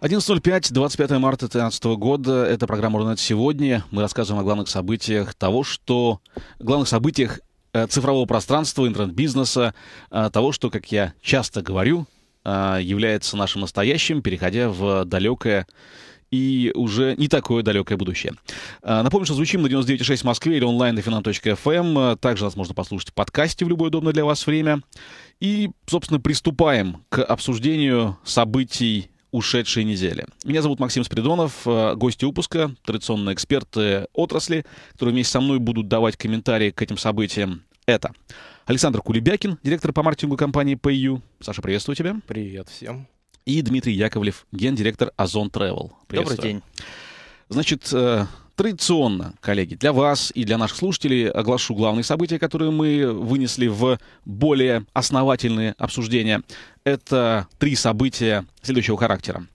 11.05, 25 марта 2013 года. Это программа «Рунет сегодня». Мы рассказываем о главных событиях того, что... Главных событиях э, цифрового пространства, интернет-бизнеса, э, того, что, как я часто говорю, э, является нашим настоящим, переходя в далекое и уже не такое далекое будущее. Напомню, что звучим на 99.6 в Москве или онлайн на finan.fm. Эм. Также нас можно послушать в подкасте в любое удобное для вас время. И, собственно, приступаем к обсуждению событий ушедшей недели. Меня зовут Максим Спиридонов, э, гости выпуска, традиционные эксперты отрасли, которые вместе со мной будут давать комментарии к этим событиям. Это Александр Кулебякин, директор по маркетингу компании PayU. Саша, приветствую тебя. Привет всем. И Дмитрий Яковлев, гендиректор Озон Travel. Добрый день. Значит, э, Традиционно, коллеги, для вас и для наших слушателей оглашу главные события, которые мы вынесли в более основательные обсуждения. Это три события следующего характера.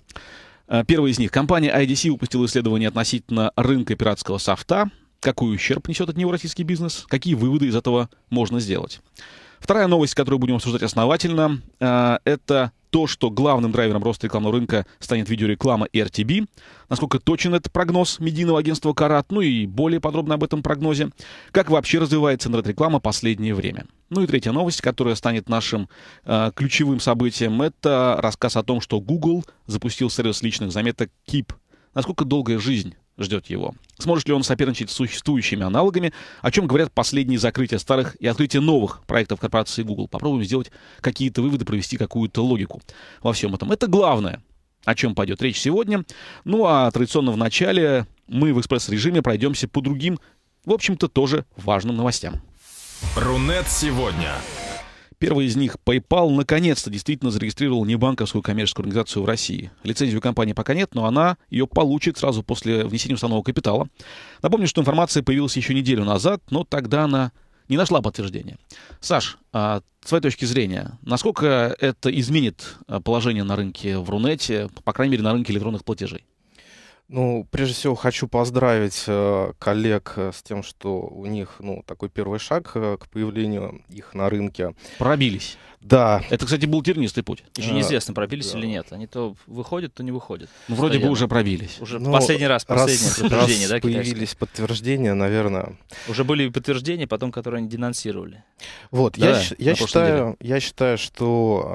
Э, Первый из них. Компания IDC выпустила исследование относительно рынка пиратского софта. Какой ущерб несет от него российский бизнес? Какие выводы из этого можно сделать? Вторая новость, которую будем обсуждать основательно, э, это то, что главным драйвером роста рекламного рынка станет видеореклама и RTB. Насколько точен этот прогноз медийного агентства «Карат», ну и более подробно об этом прогнозе. Как вообще развивается интернет-реклама последнее время. Ну и третья новость, которая станет нашим э, ключевым событием, это рассказ о том, что Google запустил сервис личных заметок Keep. Насколько долгая жизнь ждет его. Сможет ли он соперничать с существующими аналогами, о чем говорят последние закрытия старых и открытие новых проектов корпорации Google. Попробуем сделать какие-то выводы, провести какую-то логику во всем этом. Это главное, о чем пойдет речь сегодня. Ну а традиционно в начале мы в экспресс-режиме пройдемся по другим, в общем-то, тоже важным новостям. Рунет сегодня. Первый из них, PayPal, наконец-то действительно зарегистрировал небанковскую коммерческую организацию в России. Лицензию у компании пока нет, но она ее получит сразу после внесения уставного капитала. Напомню, что информация появилась еще неделю назад, но тогда она не нашла подтверждения. Саш, а, с твоей точки зрения, насколько это изменит а, положение на рынке в Рунете, по крайней мере, на рынке электронных платежей? Ну, прежде всего, хочу поздравить э, коллег э, с тем, что у них, ну, такой первый шаг э, к появлению их на рынке. Пробились. Да. Это, кстати, был тернистый путь. Еще а, неизвестно, пробились да. или нет. Они то выходят, то не выходят. Ну, вроде бы уже пробились. Уже ну, последний раз, последнее раз, подтверждение, раз да, появились китайские? подтверждения, наверное. Уже были подтверждения, потом, которые они денонсировали. Вот, да, я, я, считаю, я считаю, что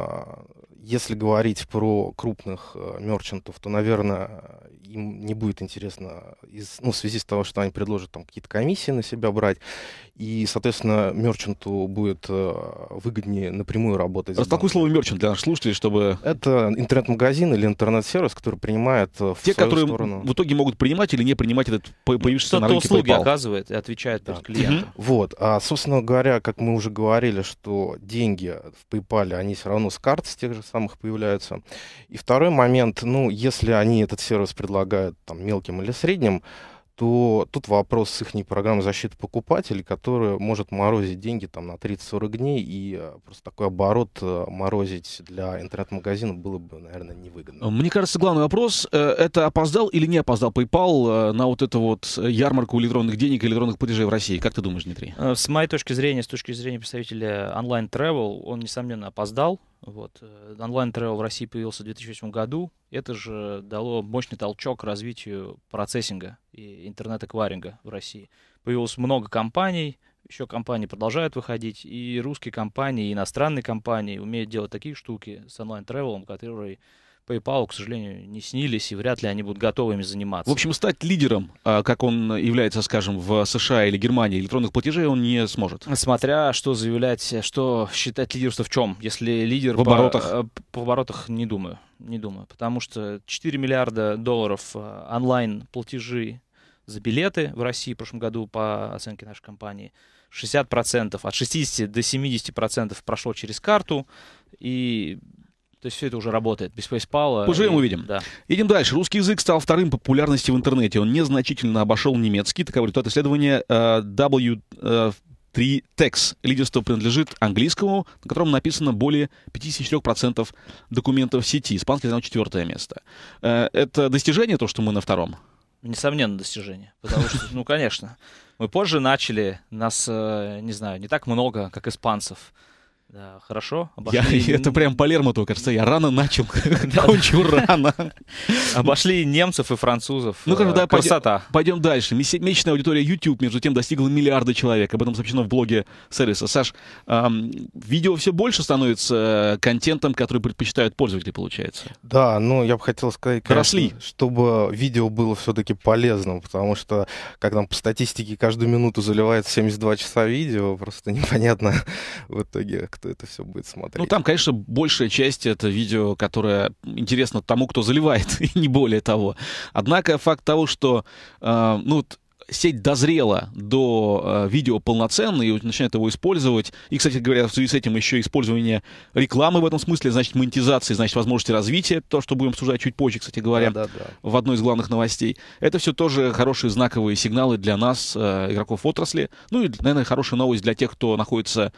а, если говорить про крупных э, мерчантов, то, наверное, им не будет интересно из, ну, в связи с того, что они предложат там какие-то комиссии на себя брать и, соответственно, мерчанту будет э, выгоднее напрямую работать. Растолкуй слово мерчант для наших слушателей, чтобы... Это интернет-магазин или интернет-сервис, который принимает э, в Те, которые сторону... в итоге могут принимать или не принимать этот появившийся Кто-то на рынке услуги PayPal. оказывает и отвечает да. клиенту. Угу. Вот. А, собственно говоря, как мы уже говорили, что деньги в PayPal, они все равно с карт с тех же самых появляются. И второй момент, ну, если они этот сервис предлагают там мелким или средним, то тут вопрос с их программой защиты покупателей, которая может морозить деньги там, на 30-40 дней, и э, просто такой оборот э, морозить для интернет-магазина было бы, наверное, невыгодно. Э, мне кажется, главный вопрос — это опоздал или не опоздал PayPal на вот эту вот ярмарку электронных денег электронных платежей в России? Как ты думаешь, Дмитрий? С моей точки зрения, с точки зрения представителя онлайн-тревел, он, несомненно, опоздал. Вот. Онлайн-трейл э, в России появился в 2008 году. Это же дало мощный толчок развитию процессинга и интернет экваринга в России. Появилось много компаний, еще компании продолжают выходить, и русские компании, и иностранные компании умеют делать такие штуки с онлайн-тревелом, которые PayPal, к сожалению, не снились, и вряд ли они будут готовыми заниматься. В общем, стать лидером, а, как он является, скажем, в США или Германии электронных платежей, он не сможет. Смотря что заявлять, что считать лидерство в чем. Если лидер... В оборотах. По, э, по оборотах не думаю, не думаю. Потому что 4 миллиарда долларов э, онлайн-платежи за билеты в России в прошлом году, по оценке нашей компании, 60%, от 60 до 70% прошло через карту, и то есть все это уже работает. Без фейспала. Поживем, и... увидим. Да. Идем дальше. Русский язык стал вторым по популярности в интернете. Он незначительно обошел немецкий. Таково результат исследования uh, э, W... 3 э, TEX. Лидерство принадлежит английскому, на котором написано более 54% документов сети. Испанский занял четвертое место. Э, это достижение, то, что мы на втором? Несомненно, достижение. Потому что, ну, конечно. Мы позже начали, нас, не знаю, не так много, как испанцев. Да, хорошо. Обошли... Я, это прям Палермо только, кажется, я рано начал, кончу рано. Обошли немцев и французов. Ну, как да, э, красота. Пойдем дальше. Месячная аудитория YouTube, между тем, достигла миллиарда человек. Об этом сообщено в блоге сервиса. Саш, видео все больше становится э, контентом, который предпочитают пользователи, получается. Да, ну, я бы хотел сказать, чтобы видео было все-таки полезным, потому что, как нам по статистике, каждую минуту заливает 72 часа видео, просто непонятно в итоге, кто это все будет смотреть. Ну, там, конечно, большая часть это видео, которое интересно тому, кто заливает, и не более того. Однако факт того, что, э, ну, сеть дозрела до э, видео полноценно и начинает его использовать. И, кстати говоря, в связи с этим еще использование рекламы в этом смысле, значит, монетизации, значит, возможности развития, то, что будем обсуждать чуть позже, кстати говоря, да, да, да. в одной из главных новостей. Это все тоже хорошие знаковые сигналы для нас, э, игроков отрасли. Ну и, наверное, хорошая новость для тех, кто находится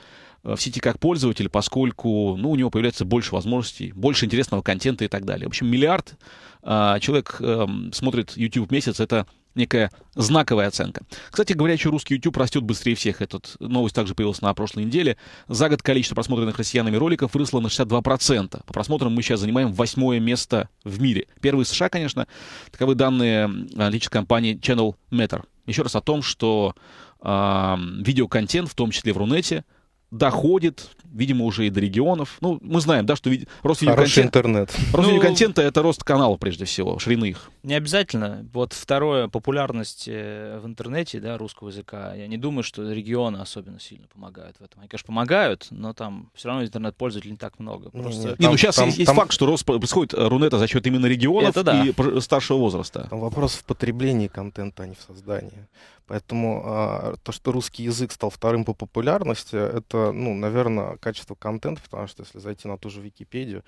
Э, в сети как пользователь, поскольку ну, у него появляется больше возможностей, больше интересного контента и так далее. В общем, миллиард э, человек э, смотрит YouTube в месяц, это некая знаковая оценка. Кстати говоря, еще русский YouTube растет быстрее всех. Эта э, новость также появилась на прошлой неделе. За год количество просмотренных россиянами роликов выросло на 62%. По просмотрам мы сейчас занимаем восьмое место в мире. Первые США, конечно. Таковы данные аналитической компании Channel Matter. Еще раз о том, что э, видеоконтент, в том числе в Рунете, доходит, видимо, уже и до регионов. Ну, мы знаем, да, что рост Хороший интернет. Рост ну, контента — это рост канала, прежде всего, ширины их. Не обязательно. Вот второе, популярность э, в интернете, да, русского языка. Я не думаю, что регионы особенно сильно помогают в этом. Они, конечно, помогают, но там все равно интернет-пользователей не так много. Просто... не, там, ну сейчас там, есть, есть факт, что рост происходит э, Рунета за счет именно регионов это да. и старшего возраста. Там вопрос в потреблении контента, а не в создании. Поэтому э, то, что русский язык стал вторым по популярности, это, ну, наверное, качество контента, потому что если зайти на ту же Википедию,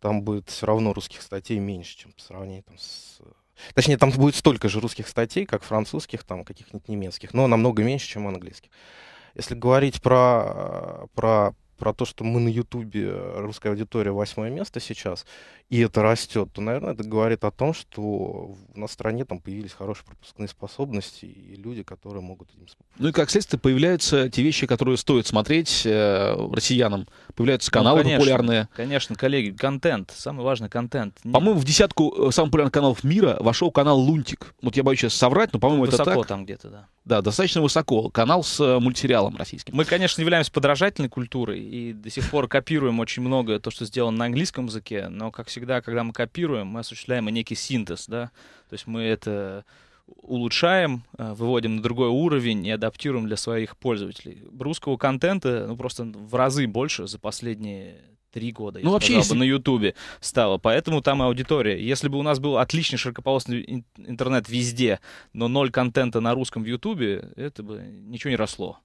там будет все равно русских статей меньше, чем по сравнению там, с... Точнее, там будет столько же русских статей, как французских, там каких-нибудь немецких, но намного меньше, чем английских. Если говорить про, про, про то, что мы на Ютубе, русская аудитория, восьмое место сейчас, и это растет, то, наверное, это говорит о том, что на стране там появились хорошие пропускные способности и люди, которые могут этим Ну и как следствие появляются те вещи, которые стоит смотреть э, россиянам. Появляются ну, каналы ну, конечно, популярные. Конечно, коллеги, контент, самый важный контент. По-моему, в десятку э, самых популярных каналов мира вошел канал Лунтик. Вот я боюсь сейчас соврать, но, по-моему, это так. Высоко там где-то, да. Да, достаточно высоко. Канал с э, мультсериалом российским. Мы, конечно, являемся подражательной культурой и до сих пор копируем очень многое то, что сделано на английском языке, но, как всегда, всегда, когда мы копируем, мы осуществляем некий синтез, да, то есть мы это улучшаем, э, выводим на другой уровень и адаптируем для своих пользователей. Русского контента ну, просто в разы больше за последние три года, ну, вообще, сказал, если... на Ютубе стало. Поэтому там и аудитория. Если бы у нас был отличный широкополосный интернет везде, но ноль контента на русском в Ютубе, это бы ничего не росло.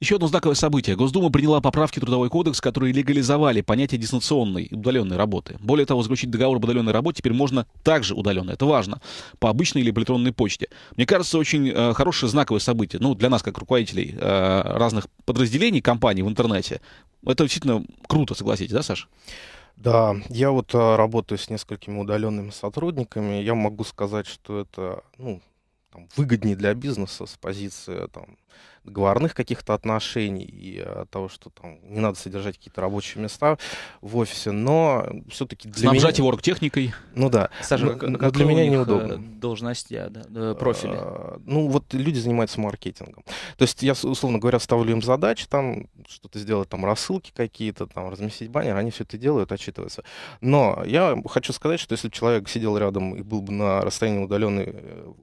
Еще одно знаковое событие. Госдума приняла поправки в Трудовой кодекс, которые легализовали понятие дистанционной удаленной работы. Более того, заключить договор об удаленной работе теперь можно также удаленно. Это важно. По обычной или по электронной почте. Мне кажется, очень э, хорошее знаковое событие. Ну, для нас, как руководителей э, разных подразделений компаний в интернете, это действительно круто, согласитесь, да, Саша? Саша? Да, я вот э, работаю с несколькими удаленными сотрудниками. Я могу сказать, что это ну, выгоднее для бизнеса с позиции там, договорных каких-то отношений и э, того, что там не надо содержать какие-то рабочие места в офисе, но все-таки для Снабжать меня... его оргтехникой. Ну да. Саша, но, но для меня э, неудобно. Должности, да, э, профили. А, ну вот люди занимаются маркетингом. То есть я, условно говоря, ставлю им задачи, там что-то сделать, там рассылки какие-то, там разместить баннер, они все это делают, отчитываются. Но я хочу сказать, что если человек сидел рядом и был бы на расстоянии удаленной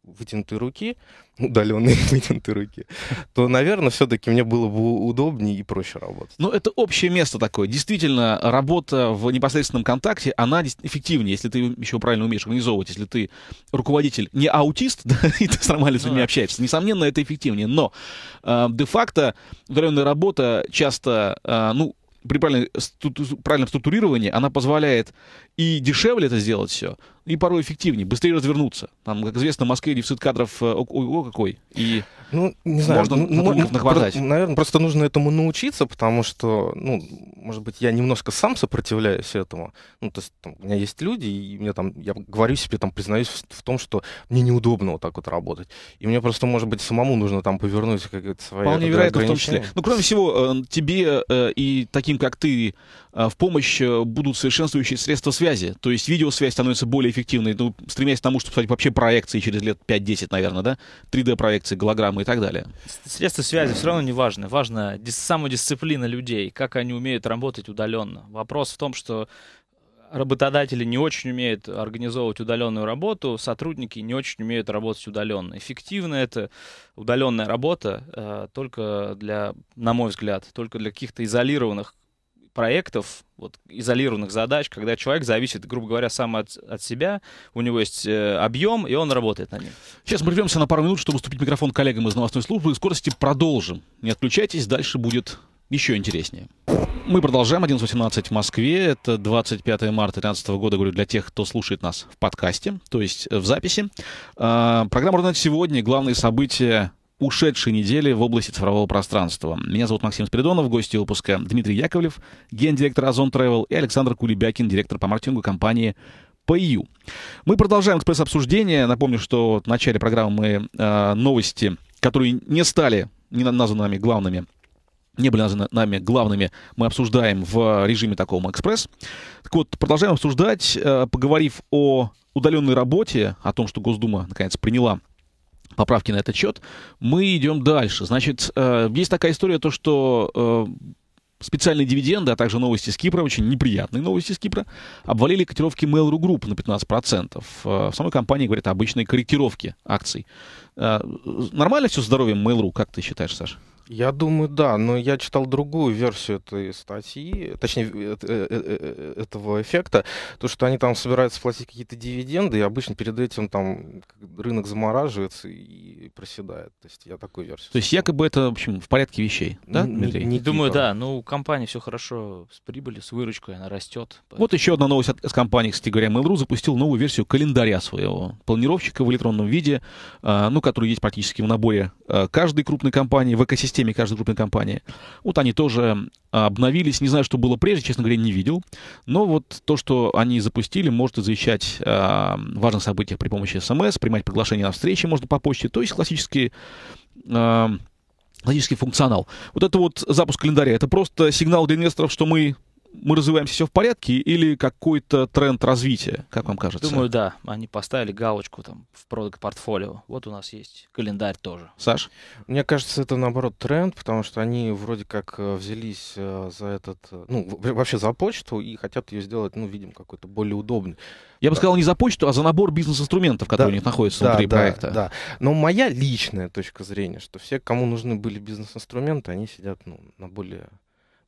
вытянутой руки, удаленной вытянутой руки, то, наверное, все-таки мне было бы удобнее и проще работать. Ну, это общее место такое. Действительно, работа в непосредственном контакте, она эффективнее, если ты еще правильно умеешь организовывать, если ты руководитель не аутист, да, и ты с нормальными людьми общаешься. Несомненно, это эффективнее. Но э, де-факто удаленная работа часто, э, ну, при правильном, правильном структурировании она позволяет и дешевле это сделать все, и порой эффективнее, быстрее развернуться. Там, как известно, в Москве дефицит кадров ого э, какой. И ну, не знаю. Можно сотрудников ну, ну, ну, нахватать. Про, наверное, просто нужно этому научиться, потому что, ну, может быть, я немножко сам сопротивляюсь этому. Ну, то есть там, у меня есть люди, и мне там, я говорю себе, там, признаюсь в, в том, что мне неудобно вот так вот работать. И мне просто, может быть, самому нужно там повернуть какие-то свои Вполне вероятно, в том числе. Ну, кроме всего, э, тебе э, и таким, как ты, э, в помощь будут совершенствующие средства связи. То есть видеосвязь становится более эффективной, ну, стремясь к тому, чтобы, кстати, вообще проекции через лет 5-10, наверное, да? 3D-проекции, голограммы и так далее. Средства связи все равно не важны. Важна самодисциплина людей, как они умеют работать удаленно. Вопрос в том, что работодатели не очень умеют организовывать удаленную работу, сотрудники не очень умеют работать удаленно. Эффективно это удаленная работа э, только для, на мой взгляд, только для каких-то изолированных проектов, вот, изолированных задач, когда человек зависит, грубо говоря, сам от, от себя, у него есть э, объем, и он работает на нем. Сейчас мы прервемся на пару минут, чтобы уступить микрофон коллегам из новостной службы. В скорости продолжим. Не отключайтесь, дальше будет еще интереснее. Мы продолжаем. 11.18 в Москве. Это 25 марта 2013 года, говорю, для тех, кто слушает нас в подкасте, то есть в записи. А, программа «Рунет сегодня». Главные события ушедшей недели в области цифрового пространства. Меня зовут Максим Спиридонов, гости выпуска Дмитрий Яковлев, гендиректор Озон Travel и Александр Кулебякин, директор по маркетингу компании PayU. Мы продолжаем экспресс-обсуждение. Напомню, что в начале программы мы э, новости, которые не стали не названы нами главными, не были названы нами главными, мы обсуждаем в режиме такого экспресс. Так вот, продолжаем обсуждать, э, поговорив о удаленной работе, о том, что Госдума, наконец, приняла поправки на этот счет. Мы идем дальше. Значит, э, есть такая история, то, что э, специальные дивиденды, а также новости с Кипра, очень неприятные новости с Кипра, обвалили котировки Mail.ru Group на 15%. Э, в самой компании, говорят, обычные корректировки акций. Нормально все с здоровьем Mail.ru, как ты считаешь, Саша? Я думаю, да, но я читал другую версию этой статьи, точнее, э, э, э, этого эффекта, то, что они там собираются платить какие-то дивиденды, и обычно перед этим там рынок замораживается и проседает. То есть я такую версию. То есть якобы это, в общем, в порядке вещей, да, Дмитрий? Не, типа. думаю, да, Но ну, у компании все хорошо с прибылью, с выручкой, она растет. Вот еще одна новость от, с компании, кстати говоря, Mail.ru запустил новую версию календаря своего планировщика в электронном виде, а, ну, который есть практически в наборе а, каждой крупной компании в экосистеме системе каждой крупной компании. Вот они тоже обновились. Не знаю, что было прежде, честно говоря, не видел. Но вот то, что они запустили, можете завещать о а, важных событиях при помощи смс, принимать приглашения на встречи можно по почте. То есть классические а, классический функционал. Вот это вот запуск календаря, это просто сигнал для инвесторов, что мы мы развиваемся, все в порядке, или какой-то тренд развития, как вам кажется? Думаю, да. Они поставили галочку там в продукт портфолио. Вот у нас есть календарь тоже. Саш? Мне кажется, это наоборот тренд, потому что они вроде как э, взялись э, за этот, э, ну, вообще за почту и хотят ее сделать, ну, видим, какой-то более удобный. Я бы сказал не за почту, а за набор бизнес-инструментов, которые да, у них находятся да, внутри да, проекта. Да, но моя личная точка зрения, что все, кому нужны были бизнес-инструменты, они сидят ну, на более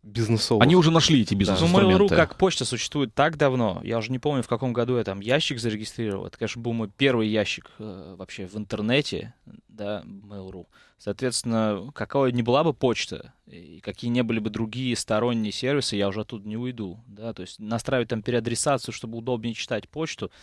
бизнесовых. Они уже нашли эти бизнес-инструменты. Да. Ну, Mail.ru как почта существует так давно. Я уже не помню, в каком году я там ящик зарегистрировал. Это, конечно, был мой первый ящик э, вообще в интернете, да, Mail.ru. Соответственно, какая не была бы почта, и какие не были бы другие сторонние сервисы, я уже оттуда не уйду, да. То есть настраивать там переадресацию, чтобы удобнее читать почту —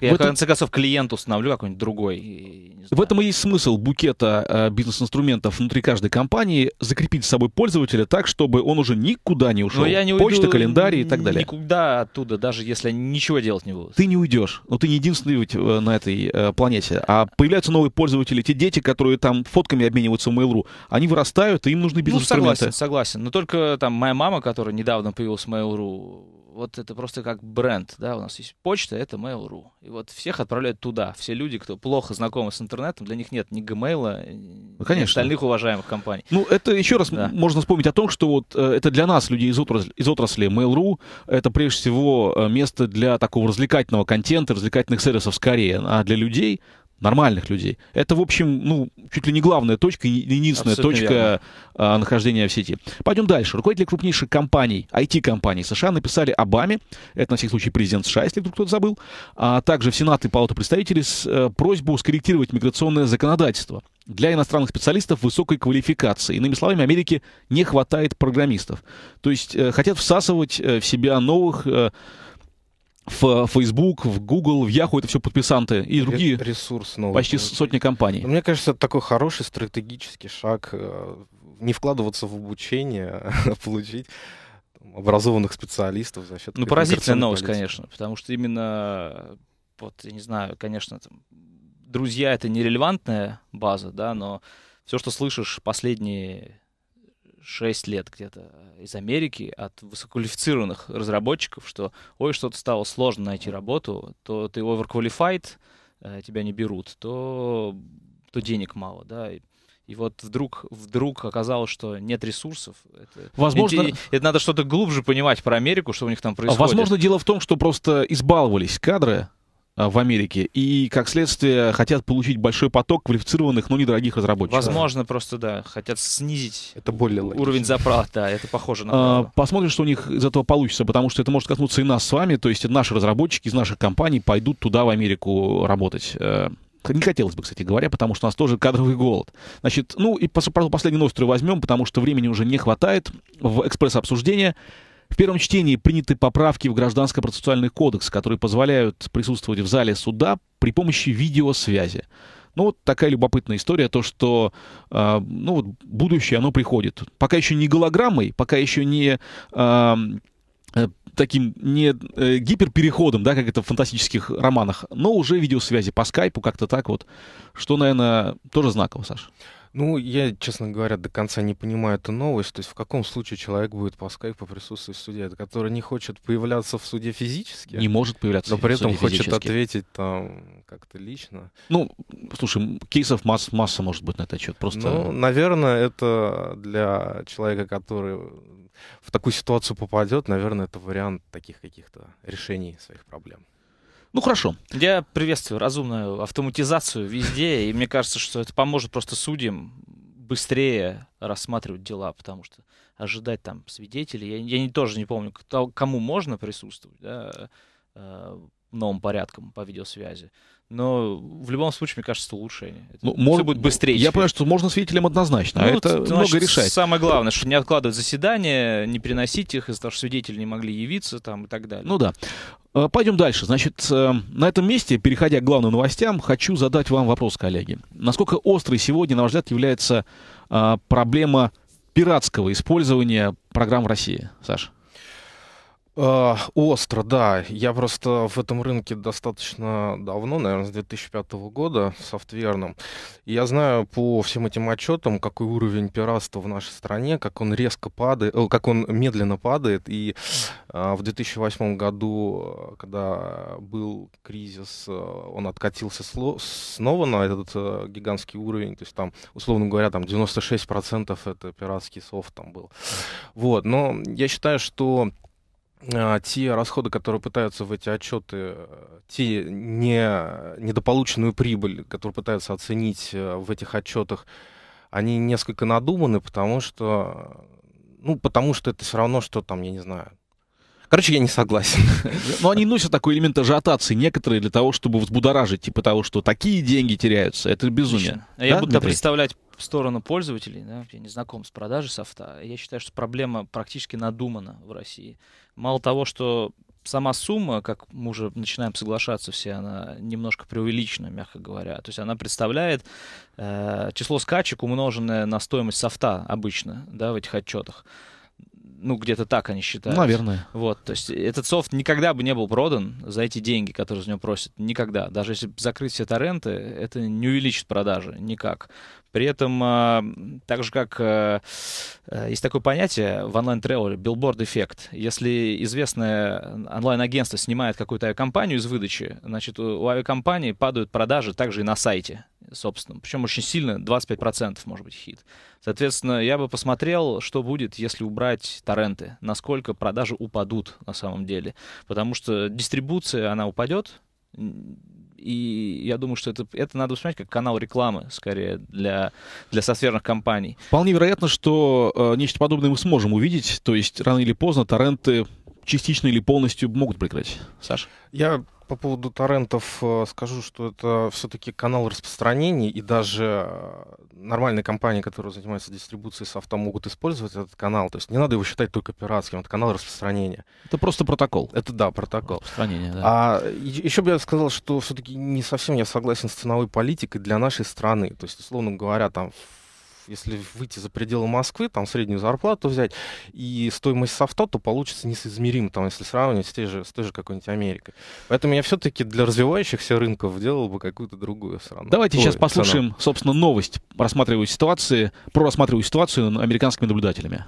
я, в этом... в конце концов, клиент установлю какой-нибудь другой. В этом и есть смысл букета э, бизнес-инструментов внутри каждой компании закрепить с собой пользователя так, чтобы он уже никуда не ушел. Но ну, я не уйду. Почта, календарь и так далее. Никуда оттуда, даже если ничего делать не буду. Ты не уйдешь. Но ну, ты не единственный ведь э, на этой э, планете. А появляются новые пользователи, те дети, которые там фотками обмениваются в Mail.ru, они вырастают, и им нужны ну, бизнес-инструменты. Ну, согласен, согласен. Но только там моя мама, которая недавно появилась в Mail.ru, вот это просто как бренд, да, у нас есть почта, это Mail.ru. И вот всех отправляют туда. Все люди, кто плохо знакомы с интернетом, для них нет ни Gmail, э, ну, ни остальных уважаемых компаний. Ну, это еще раз да. можно вспомнить о том, что вот э, это для нас, людей из, отрасли, из отрасли Mail.ru, это прежде всего э, место для такого развлекательного контента, развлекательных сервисов скорее, а для людей нормальных людей. Это, в общем, ну, чуть ли не главная точка, единственная Абсолютно точка А, нахождения в сети. Пойдем дальше. Руководители крупнейших компаний, IT-компаний США написали Обаме, это на всякий случай президент США, если кто-то забыл, а также в Сенат и Палату представителей с а, э, просьбой скорректировать миграционное законодательство для иностранных специалистов высокой квалификации. Иными словами, Америке не хватает программистов. То есть э, хотят всасывать э, в себя новых э, в Facebook, в Google, в Yahoo, это все подписанты и другие Ресурс новый, почти новый. сотни компаний. Мне кажется, это такой хороший стратегический шаг э, не вкладываться в обучение, а получить образованных специалистов за счет... Ну, поразительная новость, политики. конечно, потому что именно, э, вот, я не знаю, конечно, там, друзья — это нерелевантная база, да, но все, что слышишь последние 6 лет где-то э, из Америки от высококвалифицированных разработчиков, что ой, что-то стало сложно найти работу, то ты overqualified, э, тебя не берут, то, то денег мало, да, и, и вот вдруг, вдруг оказалось, что нет ресурсов. Это, возможно, это, это надо что-то глубже понимать про Америку, что у них там а, происходит. Возможно, дело в том, что просто избаловались кадры, Э, в Америке. И, как следствие, хотят получить большой поток квалифицированных, но недорогих разработчиков. Возможно, просто, да, хотят снизить это более уровень заправок. Да, это похоже на а, Посмотрим, что у них из этого получится, потому что это может коснуться и нас с вами. То есть наши разработчики из наших компаний пойдут туда, в Америку, работать. Э, не хотелось бы, кстати говоря, потому что у нас тоже кадровый голод. Значит, ну и пожалуй, последнюю новость возьмем, потому что времени уже не хватает в экспресс-обсуждение. В первом чтении приняты поправки в Гражданско-процессуальный кодекс, которые позволяют присутствовать в зале суда при помощи видеосвязи. Ну, вот такая любопытная история, то, что э, ну, вот будущее, оно приходит. Пока еще не голограммой, пока еще не... А, э, таким не э, гиперпереходом, да, как это в фантастических романах, но уже видеосвязи по скайпу, как-то так вот, что, наверное, тоже знаково, Саша. Ну, я, честно говоря, до конца не понимаю эту новость. То есть в каком случае человек будет по скайпу присутствовать в суде, который не хочет появляться в суде физически? Не может появляться но в суде при этом хочет физически. ответить там как-то лично. Ну, слушай, кейсов масс, масса может быть на этот счет. Просто... Ну, наверное, это для человека, который в такую ситуацию попадет, наверное, это вариант таких каких-то решений своих проблем. Ну хорошо. Я приветствую разумную автоматизацию везде, и мне кажется, что это поможет просто судьям быстрее рассматривать дела, потому что ожидать там свидетелей, я, я не, тоже не помню, кто, кому можно присутствовать, да, э, новым порядком по видеосвязи но в любом случае, мне кажется, улучшение. Ну, это может быть быстрее. Я теперь. понимаю, что можно свидетелям однозначно, а ну, а это значит, много решать. Самое главное, что не откладывать заседания, не переносить их из-за того, что свидетели не могли явиться там и так далее. Ну да. Э, пойдем дальше. Значит, э, на этом месте, переходя к главным новостям, хочу задать вам вопрос, коллеги. Насколько острой сегодня, на ваш взгляд, является э, проблема пиратского использования программ в России, Саша? А, остро, да. Я просто в этом рынке достаточно давно, наверное, с 2005 года, софтверном. И я знаю по всем этим отчетам, какой уровень пиратства в нашей стране, как он резко падает, э, как он медленно падает. И а, в 2008 году, когда был кризис, он откатился снова на этот э, гигантский уровень. То есть там, условно говоря, там 96% это пиратский софт там был. Вот. Но я считаю, что а, те расходы, которые пытаются в эти отчеты, э, те не, недополученную прибыль, которую пытаются оценить э, в этих отчетах, они несколько надуманы, потому что, ну, потому что это все равно, что там, я не знаю, Короче, я не согласен. Но они носят такой элемент ажиотации некоторые для того, чтобы взбудоражить, типа того, что такие деньги теряются. Это безумие. А да, я буду представлять сторону пользователей, да, я не знаком с продажей софта. Я считаю, что проблема практически надумана в России мало того, что сама сумма, как мы уже начинаем соглашаться все, она немножко преувеличена, мягко говоря. То есть она представляет э, число скачек, умноженное на стоимость софта обычно, да, в этих отчетах ну, где-то так они считают. Наверное. Вот, то есть этот софт никогда бы не был продан за эти деньги, которые за него просят. Никогда. Даже если закрыть все торренты, это не увеличит продажи никак. При этом, а, так же как э, э, есть такое понятие в онлайн-тревеле, билборд-эффект. Если известное онлайн-агентство снимает какую-то авиакомпанию из выдачи, значит, у авиакомпании падают продажи также и на сайте собственно. Причем очень сильно, 25% может быть хит. Соответственно, я бы посмотрел, что будет, если убрать торренты, насколько продажи упадут на самом деле. Потому что дистрибуция, она упадет, и я думаю, что это, это надо воспринимать как канал рекламы, скорее, для, для сосферных компаний. Вполне вероятно, что э, нечто подобное мы сможем увидеть. То есть, рано или поздно торренты частично или полностью могут прекратить. Саша? Я по поводу торрентов э, скажу, что это все-таки канал распространения, и даже э, нормальные компании, которые занимаются дистрибуцией софта, могут использовать этот канал. То есть не надо его считать только пиратским, это канал распространения. Это просто протокол. Это да, протокол. Распространение, да. А еще бы я сказал, что все-таки не совсем я согласен с ценовой политикой для нашей страны. То есть, условно говоря, там если выйти за пределы Москвы, там среднюю зарплату взять и стоимость софта, то получится несоизмеримо, там, если сравнивать с той же, с той же какой-нибудь Америкой. Поэтому я все-таки для развивающихся рынков делал бы какую-то другую страну. Давайте Ой, сейчас послушаем, страну. собственно, новость, рассматриваю ситуацию, про рассматриваю ситуацию американскими наблюдателями.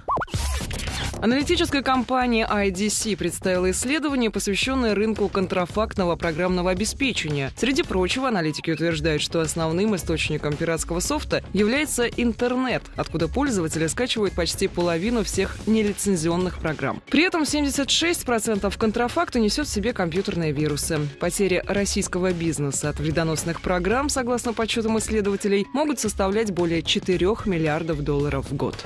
Аналитическая компания IDC представила исследование, посвященное рынку контрафактного программного обеспечения. Среди прочего, аналитики утверждают, что основным источником пиратского софта является интернет, откуда пользователи скачивают почти половину всех нелицензионных программ. При этом 76% контрафакта несет в себе компьютерные вирусы. Потери российского бизнеса от вредоносных программ, согласно подсчетам исследователей, могут составлять более 4 миллиардов долларов в год.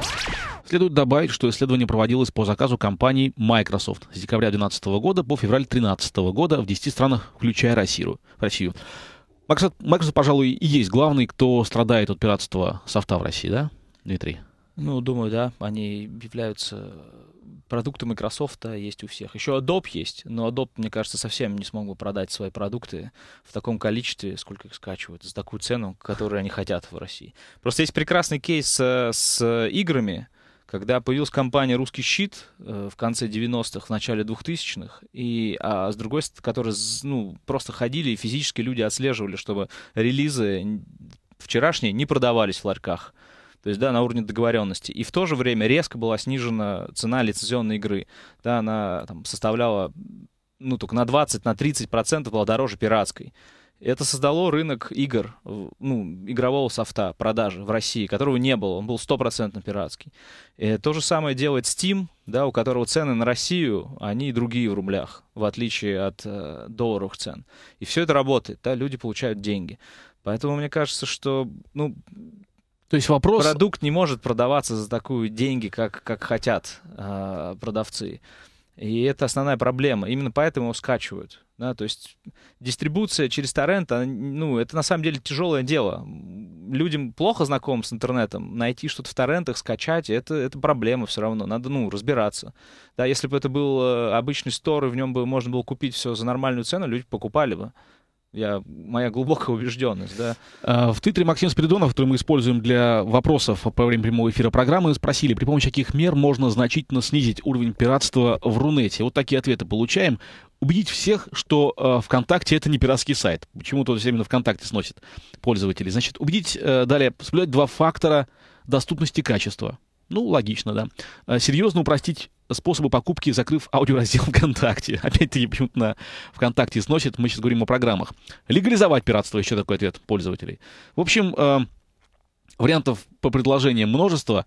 Следует добавить, что исследование проводилось по заказу компании Microsoft с декабря 2012 года по февраль 2013 года в 10 странах, включая Россию. Россию. Microsoft, Microsoft, пожалуй, и есть главный, кто страдает от пиратства софта в России, да, Дмитрий? Ну, думаю, да. Они являются продукты Microsoft а есть у всех. Еще Adobe есть, но Adobe, мне кажется, совсем не смог бы продать свои продукты в таком количестве, сколько их скачивают, за такую цену, которую они хотят в России. Просто есть прекрасный кейс э, с играми, когда появилась компания «Русский щит» э, в конце 90-х, в начале 2000-х, и, а с другой стороны, которые ну, просто ходили и физически люди отслеживали, чтобы релизы вчерашние не продавались в ларьках. То есть, да, на уровне договоренности. И в то же время резко была снижена цена лицензионной игры. Да, она там, составляла, ну, только на 20-30% на 30 была дороже пиратской. Это создало рынок игр, ну, игрового софта, продажи в России, которого не было. Он был стопроцентно пиратский. И э, то же самое делает Steam, да, у которого цены на Россию, они другие в рублях, в отличие от э, долларовых цен. И все это работает, да, люди получают деньги. Поэтому мне кажется, что, ну, то есть вопрос... Продукт не может продаваться за такую деньги, как, как хотят э, продавцы. И это основная проблема. Именно поэтому его скачивают. Да, то есть дистрибуция через торрент, ну, это на самом деле тяжелое дело. Людям плохо знакомы с интернетом. Найти что-то в торрентах, скачать, это, это проблема все равно. Надо, ну, разбираться. Да, если бы это был э, обычный стор, и в нем бы можно было купить все за нормальную цену, люди покупали бы. Я, моя глубокая убежденность, да. А, в Твиттере Максим Спиридонов, который мы используем для вопросов во время прямого эфира программы, спросили, при помощи каких мер можно значительно снизить уровень пиратства в Рунете. Вот такие ответы получаем убедить всех, что э, ВКонтакте это не пиратский сайт. Почему-то все именно ВКонтакте сносит пользователей. Значит, убедить, э, далее, соблюдать два фактора доступности качества. Ну, логично, да. Э, серьезно упростить способы покупки, закрыв аудиораздел ВКонтакте. Опять-таки, почему-то на ВКонтакте сносит, мы сейчас говорим о программах. Легализовать пиратство, еще такой ответ пользователей. В общем, э, вариантов по предложениям множество.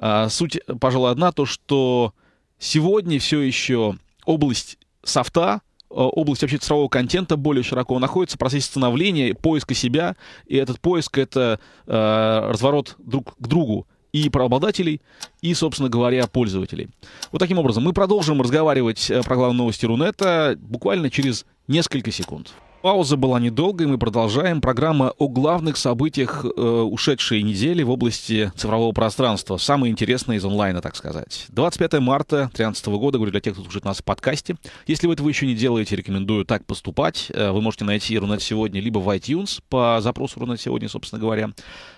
Э, суть, пожалуй, одна, то, что сегодня все еще область софта, э, область вообще цифрового контента более широко находится процесс становления, поиска себя, и этот поиск — это э, разворот друг к другу и правообладателей, и, собственно говоря, пользователей. Вот таким образом мы продолжим разговаривать э, про главные новости Рунета буквально через несколько секунд. Пауза была недолгой, мы продолжаем. Программа о главных событиях э, ушедшей недели в области цифрового пространства. Самое интересное из онлайна, так сказать. 25 марта 2013 года, говорю для тех, кто слушает нас в подкасте. Если вы этого еще не делаете, рекомендую так поступать. Э, вы можете найти «Рунет сегодня» либо в iTunes по запросу «Рунет сегодня», собственно говоря,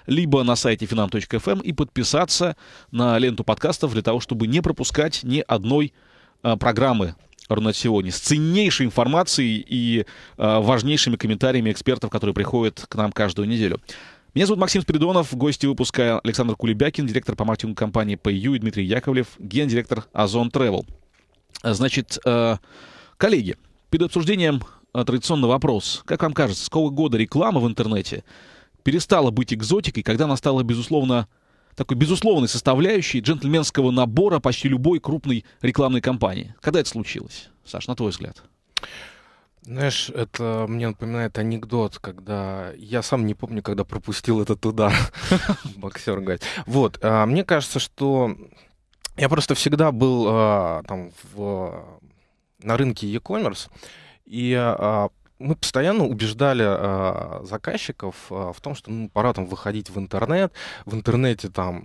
либо на сайте finam.fm эм и подписаться на ленту подкастов для того, чтобы не пропускать ни одной э, программы Рунатсионис. Ценнейшей информацией и э, важнейшими комментариями экспертов, которые приходят к нам каждую неделю. Меня зовут Максим Спиридонов, гости выпуска Александр Кулебякин, директор по маркетингу компании PayU и Дмитрий Яковлев, гендиректор Озон Travel. Значит, э, коллеги, перед обсуждением э, традиционный вопрос. Как вам кажется, с какого года реклама в интернете перестала быть экзотикой, когда она стала, безусловно, такой безусловной составляющей джентльменского набора почти любой крупной рекламной кампании. Когда это случилось, Саш, на твой взгляд? Знаешь, это мне напоминает анекдот, когда я сам не помню, когда пропустил этот удар. Боксер говорит. Вот, а, мне кажется, что я просто всегда был а, там в, на рынке e-commerce, и а, мы постоянно убеждали э, заказчиков э, в том, что ну, пора там выходить в интернет, в интернете там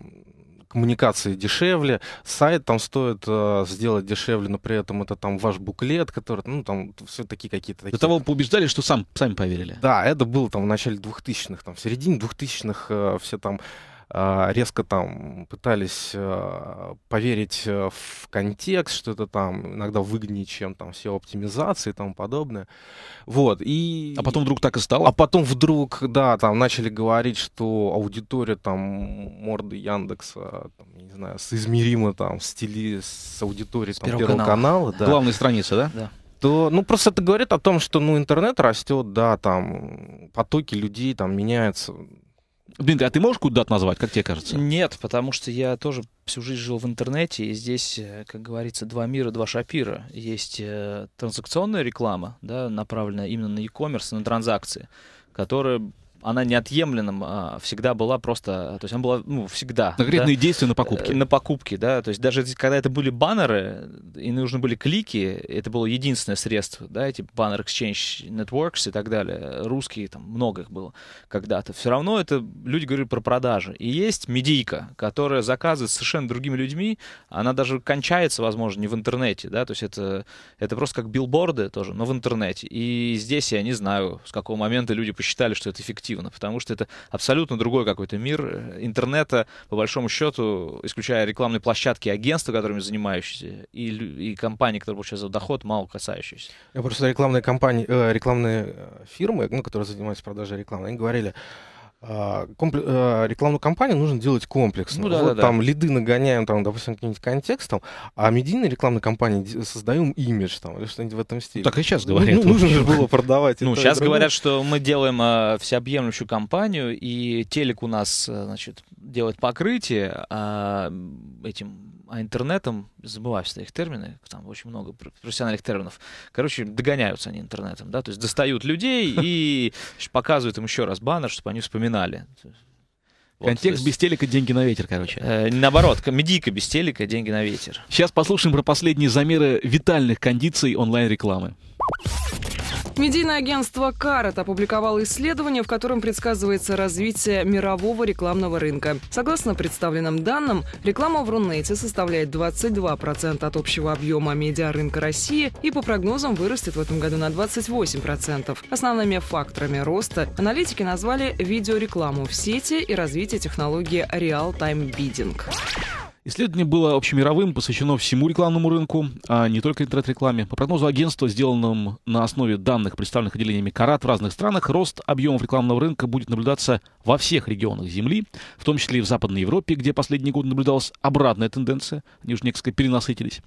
коммуникации дешевле, сайт там стоит э, сделать дешевле, но при этом это там ваш буклет, который, ну, там все такие какие-то... До того поубеждали, что сам, сами поверили. Да, это было там в начале 2000-х, там в середине 2000-х э, все там а, резко там пытались а, поверить э, в контекст, что это там иногда выгоднее, чем там все оптимизации и тому подобное. Вот. И... А потом вдруг так и стало? А потом вдруг, да, там начали говорить, что аудитория там морды Яндекса, там, не знаю, соизмерима там с стиле с аудиторией с там, первого, первого канала. канала да. Главной страницы, да? Да то, ну, просто это говорит о том, что, ну, интернет растет, да, там, потоки людей там меняются, Дмитрий, а ты можешь куда-то назвать, как тебе кажется? Нет, потому что я тоже всю жизнь жил в интернете, и здесь, э, как говорится, два мира, два шапира. Есть э, транзакционная реклама, да, направленная именно на e-commerce, на транзакции, которая она неотъемлемым а, всегда была просто, то есть она была, ну, всегда. Конкретные да? действия на э, покупке. На покупке, да, то есть даже когда это были баннеры, и нужны были клики, это было единственное средство, да, эти баннер exchange networks и так далее, русские, там много их было когда-то, все равно это, люди говорили про продажи. И есть медийка, которая заказывает совершенно другими людьми, она даже кончается, возможно, не в интернете, да, то есть это, это просто как билборды тоже, но в интернете. И здесь я не знаю, с какого момента люди посчитали, что это эффективно эффективно, потому что это абсолютно другой какой-то мир э, интернета, по большому счету, исключая рекламные площадки агентства, которыми занимающиеся, и, и компании, которые получают за доход, мало касающиеся. Я просто рекламные компании, э, рекламные э, фирмы, ну, которые занимаются продажей рекламы, они говорили, а, а, рекламную кампанию нужно делать комплексно. Ну, да, вот да, там да. лиды нагоняем, там, допустим, каким-нибудь контекстом, а медийной рекламной кампании создаем имидж там, или что-нибудь в этом стиле. Так и сейчас ну, говорят. Ну, нужно же было продавать. Ну, сейчас говорят, что мы делаем э, всеобъемлющую кампанию, и телек у нас, значит, делает покрытие э, этим а интернетом, забываю всегда их термины, там очень много профессиональных терминов. Короче, догоняются они интернетом, да, то есть достают людей и показывают им еще раз баннер, чтобы они вспоминали. Вот, Контекст есть... без телека, деньги на ветер, короче. Э, наоборот, комедийка без телека, деньги на ветер. Сейчас послушаем про последние замеры витальных кондиций онлайн-рекламы. Медийное агентство «Карет» опубликовало исследование, в котором предсказывается развитие мирового рекламного рынка. Согласно представленным данным, реклама в Рунете составляет 22% от общего объема медиарынка России и, по прогнозам, вырастет в этом году на 28%. Основными факторами роста аналитики назвали видеорекламу в сети и развитие технологии реал-тайм-бидинг. Исследование было общемировым, посвящено всему рекламному рынку, а не только интернет-рекламе. По прогнозу агентства, сделанному на основе данных, представленных отделениями Карат в разных странах, рост объемов рекламного рынка будет наблюдаться во всех регионах Земли, в том числе и в Западной Европе, где последние годы наблюдалась обратная тенденция, они уже несколько перенасытились.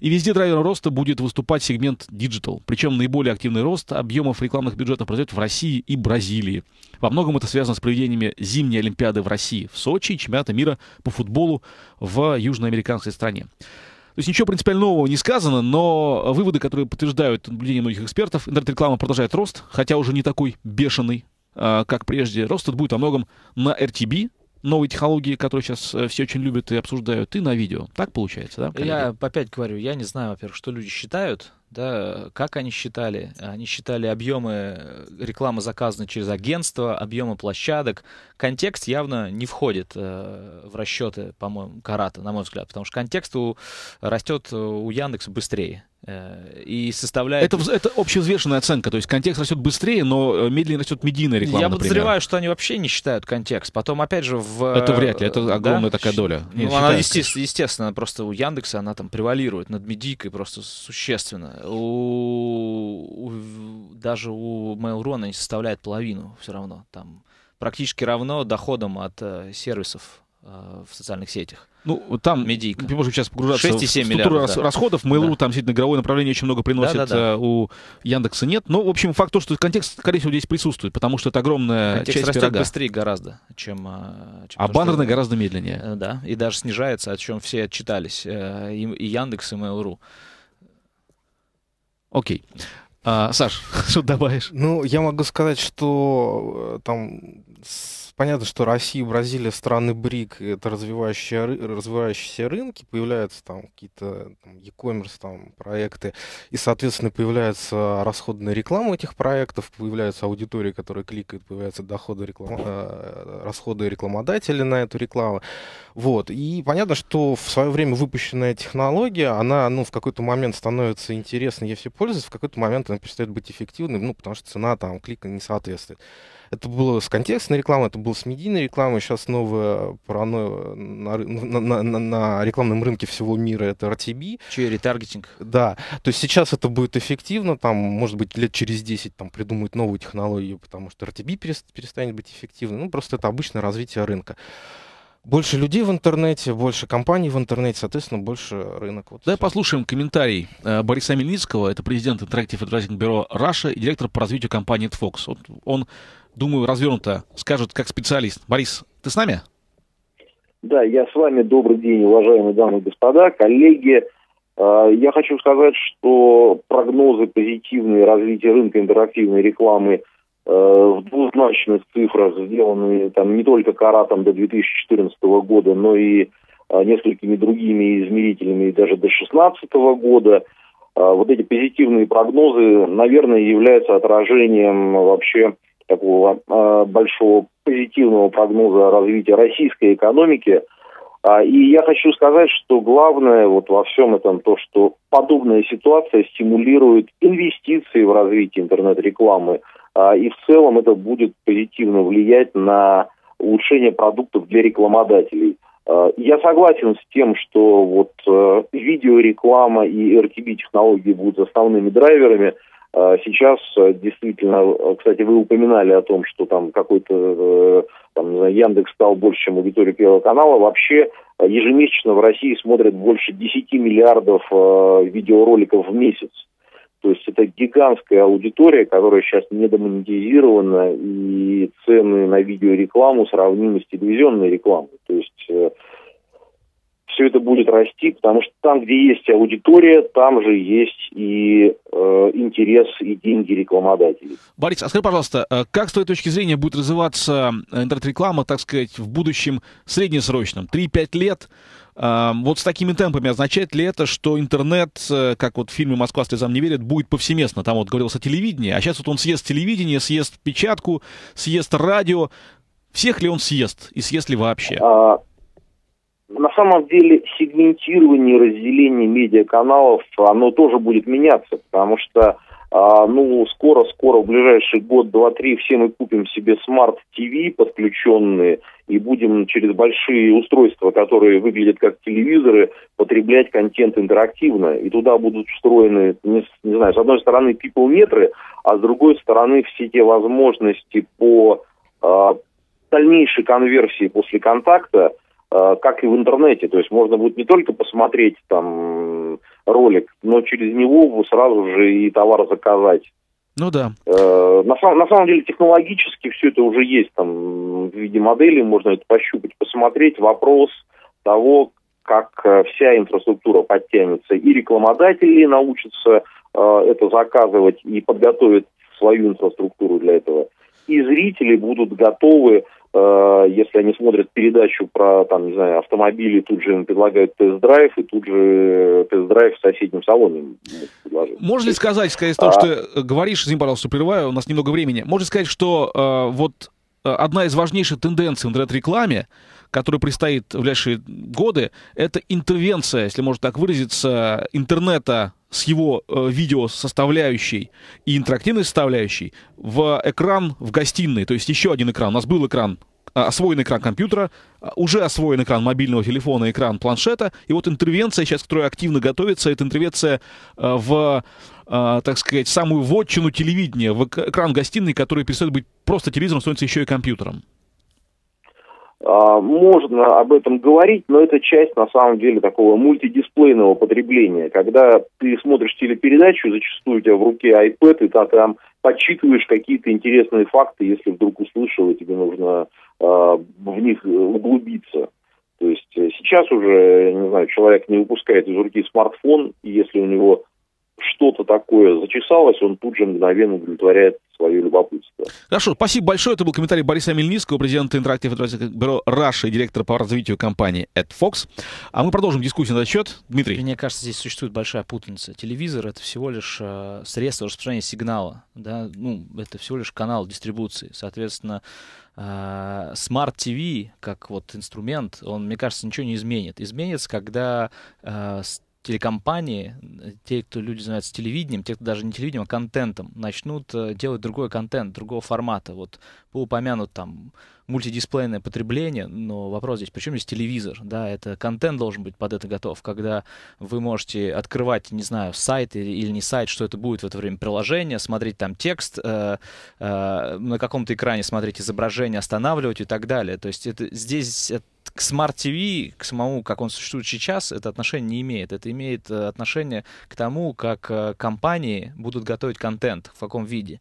И везде драйвером роста будет выступать сегмент Digital. Причем наиболее активный рост объемов рекламных бюджетов произойдет в России и Бразилии. Во многом это связано с проведениями зимней Олимпиады в России, в Сочи и чемпионата мира по футболу в южноамериканской стране. То есть ничего принципиально нового не сказано, но выводы, которые подтверждают наблюдение многих экспертов, интернет-реклама продолжает рост, хотя уже не такой бешеный, а, как прежде. Рост тут будет во многом на RTB, новые технологии, которые сейчас э, все очень любят и обсуждают, и на видео. Так получается, да? Коллеги? Я опять говорю, я не знаю, во-первых, что люди считают, да, как они считали. Они считали объемы э, рекламы заказанной через агентство, объемы площадок. Контекст явно не входит э, в расчеты, по-моему, Карата, на мой взгляд, потому что контекст у, растет у Яндекса быстрее. Э, и составляет... Это, это общевзвешенная оценка, то есть контекст растет быстрее, но э, медленнее растет медийная реклама, Я например. подозреваю, что они вообще не считают контекст. Потом, опять же, в... Э, это вряд ли, это огромная да? такая доля. Ну, Нет, она, естественно, естественно, просто у Яндекса она там превалирует над медийкой просто существенно. У... у... Даже у Mail.ru она не составляет половину все равно. Там практически равно доходам от э, сервисов э, в социальных сетях. Ну, там медийка. мы можем сейчас погружаться 6,7 в структуру да. расходов. Mail.ru да. там сидит игровое направление очень много приносит, да, да, да. у Яндекса нет. Но, ну, в общем, факт то, что контекст, скорее всего, здесь присутствует, потому что это огромная контекст часть растет пирога. быстрее гораздо, чем... Э, чем а то, баннерный что... гораздо медленнее. Э, да, и даже снижается, о чем все отчитались, э, и, и Яндекс, и Mail.ru. Окей. А, Саш, что добавишь? Ну, я могу сказать, что там понятно, что Россия, и Бразилия, страны БРИК — это развивающие, развивающиеся рынки, появляются там какие-то там, e-commerce там, проекты, и, соответственно, появляется расходная реклама этих проектов, появляются аудитории, которые кликают, появляются доходы реклама, э, расходы рекламодателей на эту рекламу. Вот. И понятно, что в свое время выпущенная технология, она ну, в какой-то момент становится интересной, ей все пользуются, в какой-то момент она перестает быть эффективной, ну, потому что цена там клика не соответствует. Это было с контекстной рекламы, это было с медийной рекламы. Сейчас новое паранойя на, на, на, на рекламном рынке всего мира — это RTB. Че, ретаргетинг? Да. То есть сейчас это будет эффективно. Там, может быть, лет через 10 там, придумают новую технологию, потому что RTB перестанет быть эффективным. Ну, просто это обычное развитие рынка больше людей в интернете, больше компаний в интернете, соответственно, больше рынок. Вот Давай все. послушаем комментарий э, Бориса Мельницкого. Это президент Interactive Advertising Bureau Russia и директор по развитию компании Tfox. Вот он думаю, развернуто скажет как специалист. Борис, ты с нами? Да, я с вами. Добрый день, уважаемые дамы и господа, коллеги. А, я хочу сказать, что прогнозы позитивные развития рынка интерактивной рекламы а, в двузначных цифрах, сделанные там не только Каратом до 2014 года, но и а, несколькими другими измерителями даже до 2016 года. Вот эти позитивные прогнозы, наверное, являются отражением вообще такого э, большого позитивного прогноза развития российской экономики. А, и я хочу сказать, что главное вот во всем этом то, что подобная ситуация стимулирует инвестиции в развитие интернет-рекламы. А, и в целом это будет позитивно влиять на улучшение продуктов для рекламодателей. А, я согласен с тем, что вот э, видеореклама и RTB технологии будут основными драйверами – а сейчас э, действительно, э, кстати, вы упоминали о том, что там какой-то э, там, Яндекс стал больше, чем аудитория Первого канала. Вообще ежемесячно в России смотрят больше 10 миллиардов видеороликов в месяц. То есть это гигантская аудитория, которая сейчас недомонетизирована, и цены на видеорекламу сравнимы с телевизионной рекламой. То есть все это будет расти, потому что там, где есть аудитория, там же есть и э, интерес, и деньги рекламодателей. Борис, а скажи, пожалуйста, э, как с твоей точки зрения будет развиваться э, интернет-реклама, так сказать, в будущем среднесрочном, 3-5 лет? Э, вот с такими темпами означает ли это, что интернет, э, как вот в фильме «Москва слезам не верит», будет повсеместно? Там вот говорилось о телевидении, а сейчас вот он съест телевидение, съест печатку, съест радио. Всех ли он съест и съест ли вообще? А... На самом деле сегментирование, разделение медиаканалов, оно тоже будет меняться, потому что а, ну, скоро-скоро, в ближайший год, два-три, все мы купим себе смарт-ТВ подключенные и будем через большие устройства, которые выглядят как телевизоры, потреблять контент интерактивно. И туда будут встроены, не, не знаю, с одной стороны, people-метры, а с другой стороны, все те возможности по а, дальнейшей конверсии после контакта – Э, как и в интернете. То есть можно будет не только посмотреть там ролик, но через него сразу же и товар заказать. Ну да. Э, на, самом, на самом деле технологически все это уже есть там в виде модели можно это пощупать, посмотреть. Вопрос того, как э, вся инфраструктура подтянется. И рекламодатели научатся это заказывать и подготовят свою инфраструктуру для этого. И зрители будут готовы Э, если они смотрят передачу про, там, не знаю, автомобили, тут же им предлагают тест-драйв, и тут же тест-драйв в соседнем салоне Можно ли сказать, скорее того, а... что э, говоришь, извини, пожалуйста, прерываю, у нас немного времени, можно сказать, что э, вот э, одна из важнейших тенденций в интернет-рекламе, который предстоит в ближайшие годы, это интервенция, если можно так выразиться, интернета с его э, видео составляющей и интерактивной составляющей в экран в гостиной, то есть еще один экран. У нас был экран а, освоенный экран компьютера, а, уже освоен экран мобильного телефона, экран планшета. И вот интервенция сейчас, которая активно готовится, это интервенция э, в, э, так сказать, самую вотчину телевидения, в экран гостиной, который перестает быть просто телевизором, становится еще и компьютером. А, можно об этом говорить, но это часть, на самом деле, такого мультидисплейного потребления. Когда ты смотришь телепередачу, зачастую у тебя в руке iPad, и ты там подсчитываешь какие-то интересные факты, если вдруг услышал, и тебе нужно э, в них углубиться. То есть э, сейчас уже, не знаю, человек не выпускает из руки смартфон, и если у него что-то такое зачесалось, он тут же мгновенно удовлетворяет свое любопытство. Хорошо, спасибо большое. Это был комментарий Бориса Мельницкого, президента Interactive Advisory Bureau Russia и директора по развитию компании AdFox. А мы продолжим дискуссию на этот счет. Дмитрий. Мне кажется, здесь существует большая путаница. Телевизор — это всего лишь э, средство распространения сигнала. Да? Ну, это всего лишь канал дистрибуции. Соответственно, э, Smart TV как вот инструмент, он, мне кажется, ничего не изменит. Изменится, когда э, телекомпании, те, кто люди занимаются телевидением, те, кто даже не телевидением, а контентом, начнут э, делать другой контент, другого формата. Вот был упомянут там мультидисплейное потребление, но вопрос здесь, причем здесь телевизор, да, это контент должен быть под это готов, когда вы можете открывать, не знаю, сайт или, или не сайт, что это будет в это время приложение, смотреть там текст, э, э, на каком-то экране смотреть изображение, останавливать и так далее. То есть это здесь это к смарт-ТВ, к самому, как он существует сейчас, это отношение не имеет. Это имеет э, отношение к тому, как э, компании будут готовить контент, в каком виде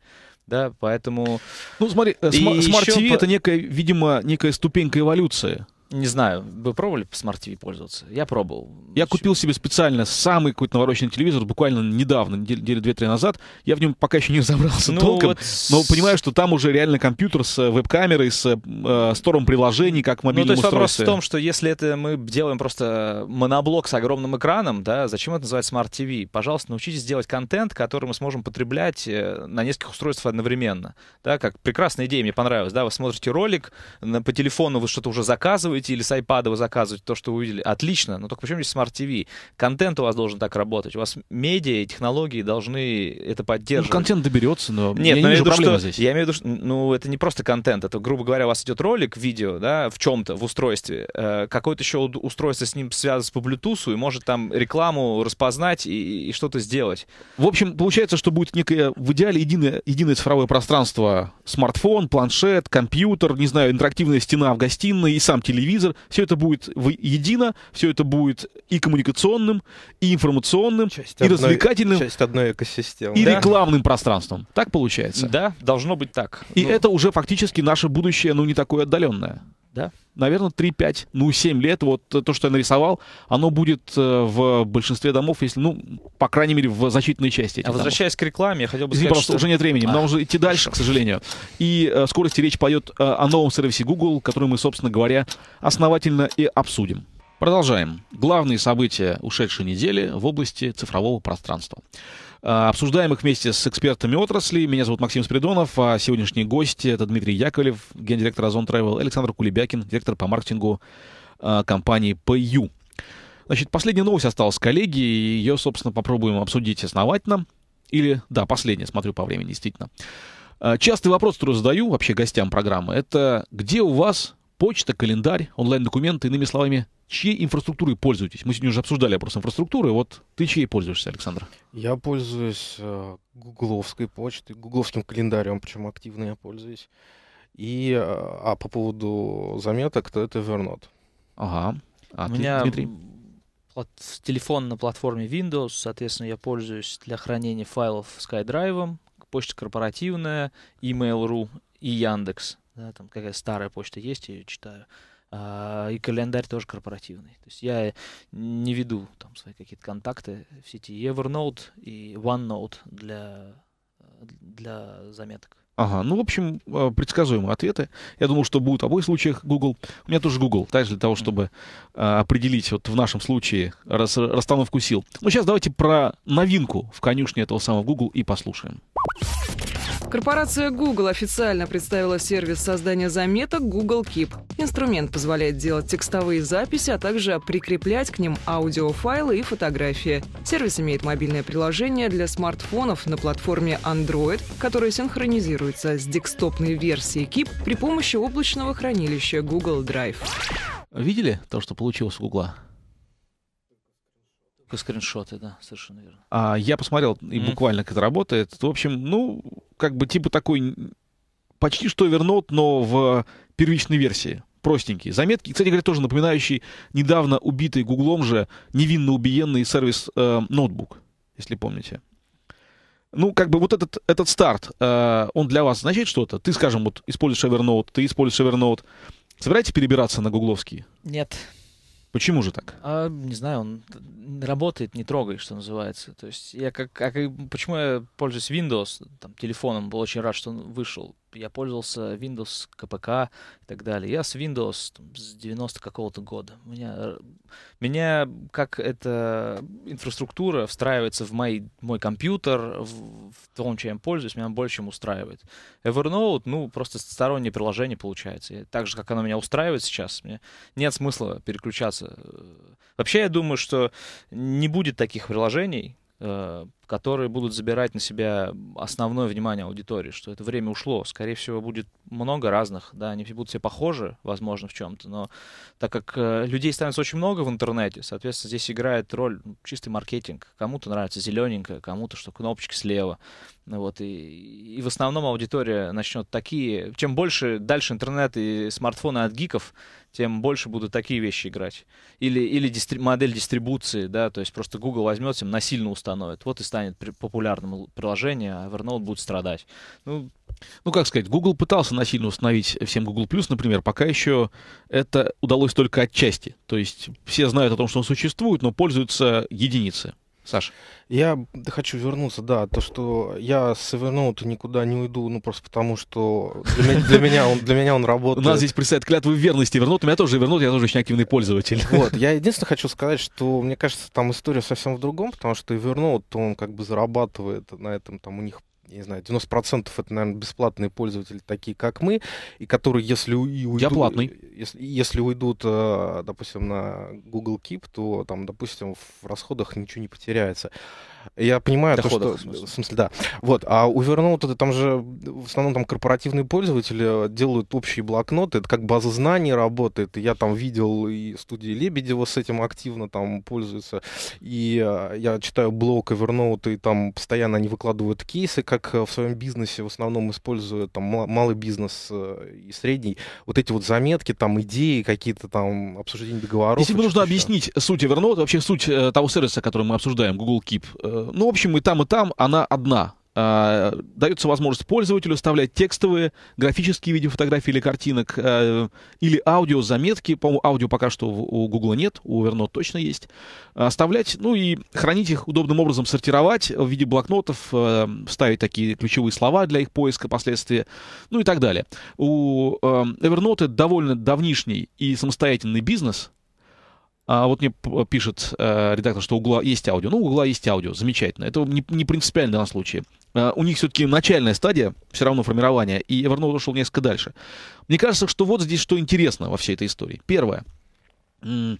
да, поэтому... Ну, смотри, э, смарт-ТВ еще... это некая, видимо, некая ступенька эволюции. Не знаю, вы пробовали по Smart TV пользоваться? Я пробовал. Я купил себе специально самый какой-то навороченный телевизор буквально недавно, недели две-три назад. Я в нем пока еще не разобрался ну, толком, вот... но понимаю, что там уже реально компьютер с э, веб-камерой, с э, э, стором приложений, как мобильное устройство. ну, то есть устройстве. вопрос в том, что если это мы делаем просто э, моноблок с огромным экраном, да, зачем это называть Smart TV? Пожалуйста, научитесь делать контент, который мы сможем потреблять на нескольких устройствах одновременно. Да, как прекрасная идея, мне понравилась. Да, вы смотрите ролик, на, по телефону вы что-то уже заказываете, заказываете или с iPad вы заказываете то, что вы увидели, отлично, но только почему здесь Smart TV? Контент у вас должен так работать. У вас медиа и технологии должны это поддерживать. Ну, контент доберется, но Нет, я но не вижу проблемы что, здесь. Я имею в виду, что, ну, это не просто контент, это, грубо говоря, у вас идет ролик, видео, да, в чем-то, в устройстве, э, какое-то еще устройство с ним связано по Bluetooth и может там рекламу распознать и, и что-то сделать. В общем, получается, что будет некое, в идеале, единое, единое цифровое пространство, смартфон, планшет, компьютер, не знаю, интерактивная стена в гостиной и сам телевизор, телевизор. Все это будет едино, все это будет и коммуникационным, и информационным, часть и одной, развлекательным. Часть одной экосистемы. И да? рекламным пространством. Так получается? Да, должно быть так. И ну... это уже фактически наше будущее, ну, не такое отдаленное да? Наверное, 3-5, ну, 7 лет. Вот то, что я нарисовал, оно будет э, в большинстве домов, если, ну, по крайней мере, в защитной части. А возвращаясь домов. к рекламе, я хотел бы Извини, сказать, просто что... уже нет времени, а. нам уже идти дальше, к сожалению. И э, скорости речь пойдет э, о новом сервисе Google, который мы, собственно говоря, основательно и обсудим. Продолжаем. Главные события ушедшей недели в области цифрового пространства. Э, обсуждаем их вместе с экспертами отрасли. Меня зовут Максим Спиридонов, а сегодняшний гость — это Дмитрий Яковлев, гендиректор «Озон Travel, Александр Кулебякин, директор по маркетингу э, компании «ПЮ». Значит, последняя новость осталась, коллеги, и ее, собственно, попробуем обсудить основательно. Или, да, последняя, смотрю по времени, действительно. Э, частый вопрос, который задаю вообще гостям программы, это где у вас почта, календарь, онлайн-документы, иными словами, чьей инфраструктурой пользуетесь? Мы сегодня уже обсуждали вопрос инфраструктуры. Вот ты чьей пользуешься, Александр? Я пользуюсь э, гугловской почтой, гугловским календарем, причем активно я пользуюсь. И, э, а по поводу заметок, то это Evernote. Ага. А У ты, меня Дмитрий? телефон на платформе Windows, соответственно, я пользуюсь для хранения файлов SkyDrive, почта корпоративная, email.ru и Яндекс. Да, там какая старая почта есть, я ее читаю. А, и календарь тоже корпоративный. То есть я не веду там свои какие-то контакты в сети Evernote и OneNote для, для заметок. Ага, ну, в общем, а, предсказуемые ответы. Я думал, что будут в обоих случаях Google. У меня тоже Google, также для того, чтобы а, определить вот в нашем случае рас, расстановку сил. Ну сейчас давайте про новинку в конюшне этого самого Google и послушаем. Корпорация Google официально представила сервис создания заметок Google Keep. Инструмент позволяет делать текстовые записи, а также прикреплять к ним аудиофайлы и фотографии. Сервис имеет мобильное приложение для смартфонов на платформе Android, которое синхронизируется с декстопной версией Keep при помощи облачного хранилища Google Drive. Видели то, что получилось у Google? Скриншоты, да, совершенно верно. А, я посмотрел, и mm-hmm. буквально как это работает. В общем, ну, как бы типа такой почти что вернут, но в первичной версии. Простенький. Заметки, кстати говоря, тоже напоминающий недавно убитый Гуглом же невинно убиенный сервис э, ноутбук, если помните. Ну, как бы вот этот, этот старт, э, он для вас значит что-то? Ты, скажем, вот используешь Evernote, ты используешь Evernote. Собираетесь перебираться на гугловские? Нет. Почему же так? А, не знаю, он работает, не трогай, что называется. То есть я как, а как почему я пользуюсь Windows там, телефоном, был очень рад, что он вышел я пользовался Windows КПК и так далее. Я с Windows там, с 90 какого-то года. Меня, э, меня как эта инфраструктура встраивается в мой, мой компьютер, в, в том, чем я пользуюсь, меня больше чем устраивает. Evernote, ну, просто стороннее приложение получается. И так же, как оно меня устраивает сейчас, мне нет смысла переключаться. Вообще, я думаю, что не будет таких приложений, э, которые будут забирать на себя основное внимание аудитории, что это время ушло. Скорее всего, будет много разных, да, они все будут все похожи, возможно, в чем-то, но так как э, людей становится очень много в интернете, соответственно, здесь играет роль ну, чистый маркетинг. Кому-то нравится зелененькое, кому-то, что кнопочки слева. Ну вот, и, и в основном аудитория начнет такие... Чем больше дальше интернет и смартфоны от гиков, тем больше будут такие вещи играть. Или, или дистри- модель дистрибуции, да, то есть просто Google возьмет, им насильно установит. Вот и станет станет популярным приложение, а Evernote будет страдать. Ну, ну, как сказать, Google пытался насильно установить всем Google+, например, пока еще это удалось только отчасти. То есть все знают о том, что он существует, но пользуются единицы. Саш. Я хочу вернуться, да, то, что я с Evernote никуда не уйду, ну, просто потому что для, меня, для, меня, он, для меня он работает. У нас здесь представят клятву верности Evernote, у меня тоже Evernote, я тоже очень активный пользователь. Вот, я единственное хочу сказать, что, мне кажется, там история совсем в другом, потому что Evernote, он как бы зарабатывает на этом, там, у них не знаю, 90% это, наверное, бесплатные пользователи, такие как мы, и которые, если уйдут... Я платный. Если, если уйдут, э, допустим, на Google Keep, то там, допустим, в расходах ничего не потеряется. Я понимаю, Доходах, то, что... В смысле. да. Вот, а у Evernote там же в основном там корпоративные пользователи э, делают общие блокноты, это как база знаний работает. Я там видел и студии Лебедева с этим активно там пользуются. И э, я читаю блог Evernote, и там постоянно они выкладывают кейсы, как э, в своем бизнесе в основном используют там малый бизнес и средний. Вот эти вот заметки, там идеи какие-то там, обсуждение договоров. Если бы нужно объяснить суть Evernote, вообще суть того сервиса, который мы обсуждаем, Google Keep, Э, ну, в общем, и там, и там она одна. А, Дается возможность пользователю вставлять текстовые, графические видеофотографии или картинок, э, или аудио, заметки. По-моему, аудио пока что у Google нет, у Evernote точно есть. А, оставлять, ну и хранить их удобным образом, сортировать в виде блокнотов, вставить э, такие ключевые слова для их поиска последствия, ну и так далее. У Evernote довольно давнишний и самостоятельный бизнес — а вот мне пишет э, редактор, что угла есть аудио. Ну, угла есть аудио, замечательно. Это не, не принципиально на случай. Э, у них все-таки начальная стадия все равно формирования, и Evernote ушел несколько дальше. Мне кажется, что вот здесь что интересно во всей этой истории. Первое. С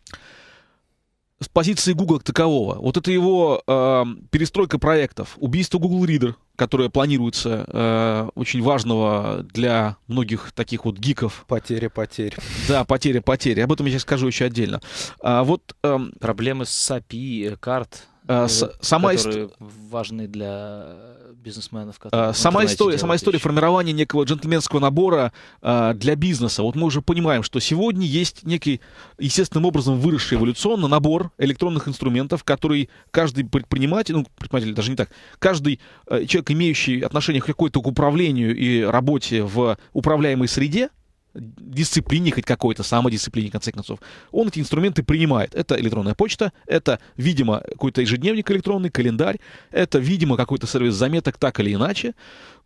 позиции Google такового. Вот это его э, перестройка проектов, убийство Google Reader, которая планируется, э, очень важного для многих таких вот гиков. Потеря потерь. Да, потеря потерь. Об этом я сейчас скажу еще отдельно. А, вот, э, Проблемы с API, карт, э, ну с, сама которые ист... важны для бизнесменов, а, которые... Сама история, сама история формирования некого джентльменского набора а, для бизнеса. Вот мы уже понимаем, что сегодня есть некий естественным образом выросший эволюционно набор электронных инструментов, который каждый предприниматель, ну, предприниматель даже не так, каждый э, человек, имеющий отношение к какой-то к управлению и работе в управляемой среде, дисциплине хоть какой-то, самодисциплине, в конце концов. Он эти инструменты принимает. Это электронная почта, это, видимо, какой-то ежедневник электронный, календарь, это, видимо, какой-то сервис заметок так или иначе.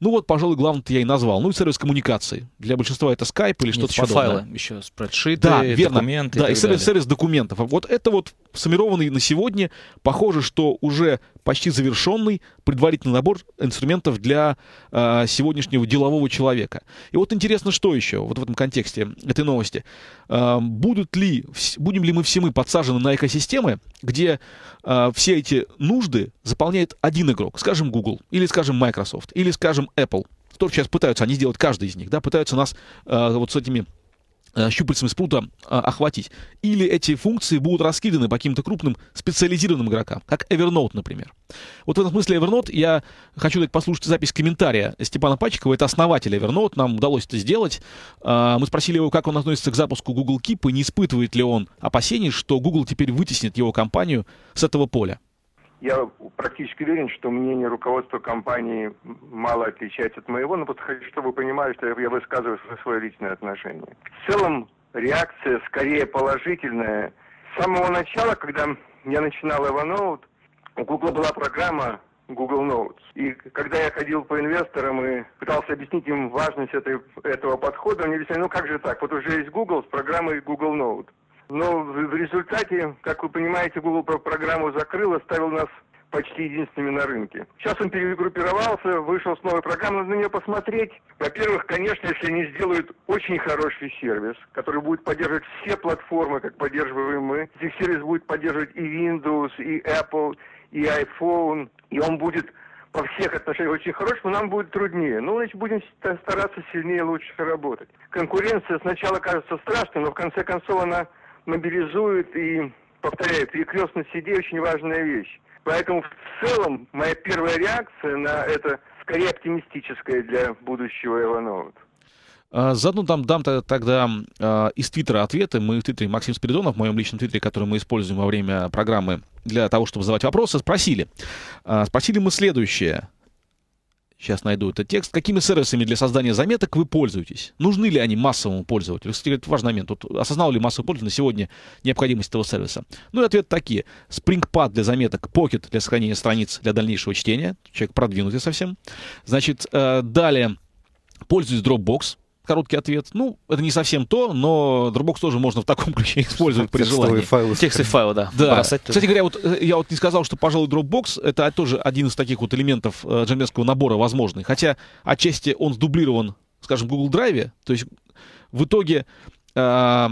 Ну вот, пожалуй, главное я и назвал. Ну и сервис коммуникации. Для большинства это Skype или что-то еще файлы, еще спредшиты, да, верно. документы. Да, и, и сервис, далее. сервис документов. Вот это вот суммированный на сегодня, похоже, что уже почти завершенный предварительный набор инструментов для э, сегодняшнего делового человека. И вот интересно, что еще вот в этом контексте этой новости. Э, будут ли, будем ли мы все мы подсажены на экосистемы, где э, все эти нужды заполняет один игрок, скажем, Google, или, скажем, Microsoft, или, скажем, Apple, тоже сейчас пытаются они сделать, каждый из них, да, пытаются нас э, вот с этими э, щупальцами спрута а, э, охватить. Или эти функции будут раскиданы по каким-то крупным специализированным игрокам, как Evernote, например. Вот в этом смысле Evernote я хочу дать послушать запись комментария Степана Пачкова, это основатель Evernote, нам удалось это сделать. А, мы спросили его, как он относится к запуску Google Keep и не испытывает ли он опасений, что Google теперь вытеснит его компанию с этого поля я практически уверен, что мнение руководства компании мало отличается от моего, но просто хочу, чтобы вы понимали, что я высказываю свое личное отношение. В целом реакция скорее положительная. С самого начала, когда я начинал Evernote, у Google была программа Google Notes. И когда я ходил по инвесторам и пытался объяснить им важность этой, этого подхода, они объясняли, ну как же так, вот уже есть Google с программой Google Note. Но в результате, как вы понимаете, Google программу закрыл, оставил нас почти единственными на рынке. Сейчас он перегруппировался, вышел с новой программой, надо на нее посмотреть. Во-первых, конечно, если они сделают очень хороший сервис, который будет поддерживать все платформы, как поддерживаем мы, их сервис будет поддерживать и Windows, и Apple, и iPhone, и он будет по всех отношениях очень хорош, но нам будет труднее. Ну, значит, будем стараться сильнее и лучше работать. Конкуренция сначала кажется страшной, но в конце концов она мобилизует и, повторяю, перекрестность идей очень важная вещь. Поэтому в целом моя первая реакция на это скорее оптимистическая для будущего Иванова. А, заодно там дам тогда а, из Твиттера ответы. Мы в Твиттере Максим Спиридонов, в моем личном Твиттере, который мы используем во время программы для того, чтобы задавать вопросы, спросили. А, спросили мы следующее. Сейчас найду этот текст. Какими сервисами для создания заметок вы пользуетесь? Нужны ли они массовому пользователю? Кстати, это важный момент. Вот осознал ли массовый пользователь на сегодня необходимость этого сервиса? Ну и ответы такие. Springpad для заметок, Pocket для сохранения страниц для дальнейшего чтения. Человек продвинутый совсем. Значит, э, далее пользуюсь Dropbox. Короткий ответ. Ну, это не совсем то, но Dropbox тоже можно в таком ключе использовать при желании. Файлы. Текстовые файлы, да. да. Бросать Кстати говоря, вот э, я вот не сказал, что, пожалуй, Dropbox — это тоже один из таких вот элементов дженерского э, набора возможный. Хотя отчасти он сдублирован, скажем, в Google Drive. То есть в итоге э,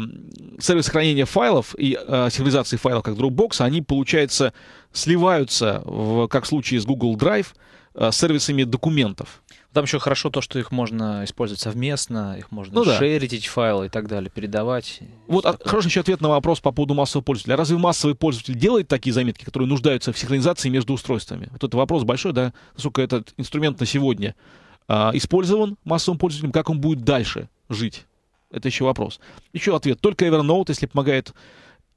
сервис хранения файлов и э, сервизации файлов, как Dropbox, они, получается, сливаются, в, как в случае с Google Drive, э, с сервисами документов. Там еще хорошо то, что их можно использовать совместно, их можно ну, шерить, да. эти файлы и так далее, передавать. Вот от, а хороший еще ответ на вопрос по поводу массового пользователя. А разве массовый пользователь делает такие заметки, которые нуждаются в синхронизации между устройствами? Вот это вопрос большой, да, насколько этот инструмент на сегодня а, использован массовым пользователем, как он будет дальше жить? Это еще вопрос. Еще ответ. Только Evernote, если помогает